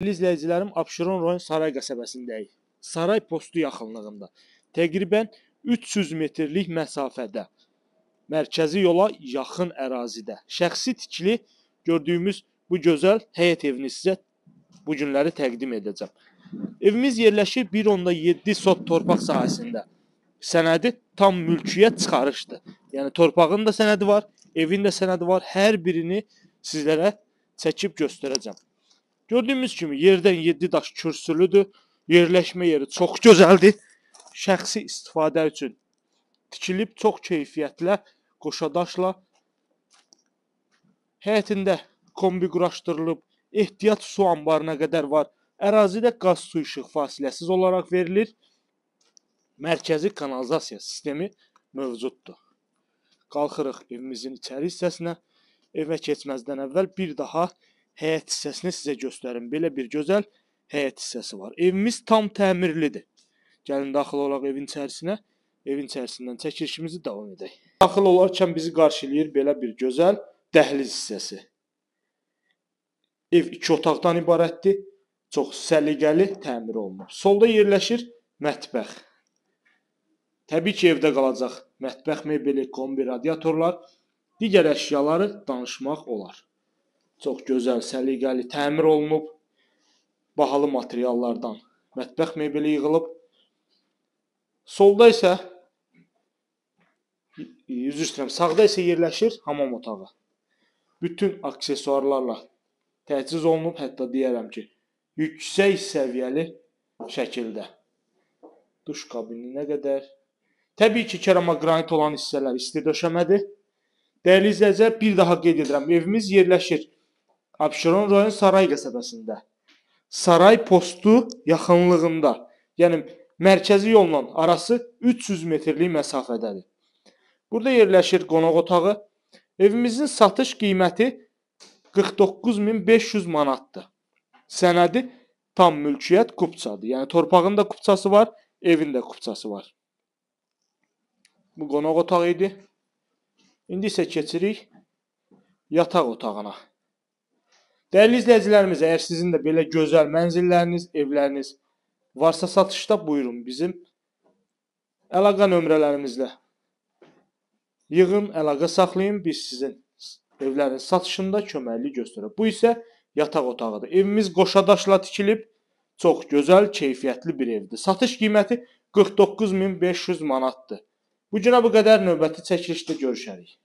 Dəyərli izləyicilərim, Abşeron rayon Saray qəsəbəsindəyik. Saray postu yaxınlığında təqribən 300 metrlik məsafədə mərkəzi yola yaxın ərazidə şəxsi tikili gördüyümüz bu gözəl həyət evini sizə bu günləri təqdim edəcəm. Evimiz yerləşir 1.7 sot torpaq sahəsində. Sənədi tam mülkiyyət çıxarışdır. Yəni torpağın da sənədi var, evin də sənədi var. Hər birini sizlərə çəkib göstərəcəm. Gördüyümüz kimi yerdən 7 daş kürsülüdür. Yerləşmə yeri çox gözəldir. Şəxsi istifadə üçün tikilib çox keyfiyyətlə qoşadaşla həyətində kombi quraşdırılıb, ehtiyat su anbarına qədər var. Ərazidə qaz su işıq fasiləsiz olaraq verilir. Mərkəzi kanalizasiya sistemi mövcuddur. Qalxırıq evimizin içəri hissəsinə. Evə keçməzdən əvvəl bir daha həyət hissəsini sizə göstərim. Belə bir gözəl həyət hissəsi var. Evimiz tam təmirlidir. Gəlin daxil olaq evin içərisinə. Evin içərisindən çəkilişimizi davam edək. Daxil olarkən bizi qarşılayır belə bir gözəl dəhliz hissəsi. Ev iki otaqdan ibarətdir. Çox səliqəli təmir olunub. Solda yerləşir mətbəx. Təbii ki, evdə qalacaq mətbəx mebeli, kombi, radiatorlar, digər əşyaları danışmaq olar. Çox gözəl, səliqəli təmir olunub. Bahalı materiallardan mətbəx mebeli yığılıb. Solda isə üzr istəyirəm, sağda isə yerləşir hamam otağı. Bütün aksesuarlarla təchiz olunub, hətta deyərəm ki, yüksək səviyyəli şəkildə. Duş kabininə qədər. Təbii ki, keramagranit olan hissələr isti döşəmədir. Dəyərli izləyicilər, bir daha qeyd edirəm, evimiz yerləşir Abşeron rayon Saray qəsəbəsində. Saray postu yaxınlığında, yəni mərkəzi yolla arası 300 metrlik məsafədədir. Burada yerləşir qonaq otağı. Evimizin satış qiyməti 49500 manatdır. Sənədi tam mülkiyyət kupçadır. Yəni torpağın da kupçası var, evin də kupçası var. Bu qonaq otağı idi. İndi isə keçirik yataq otağına. Dəyərli izləyicilərimiz, əgər sizin də belə gözəl mənzilləriniz, evləriniz varsa satışda buyurun bizim əlaqə nömrələrimizlə. Yığın, əlaqə saxlayın, biz sizin evlərin satışında köməkli göstərir. Bu isə yataq otağıdır. Evimiz qoşadaşla tikilib, çox gözəl, keyfiyyətli bir evdir. Satış qiyməti 49500 manatdır. Bu günə bu qədər növbəti çəkilişdə görüşərik.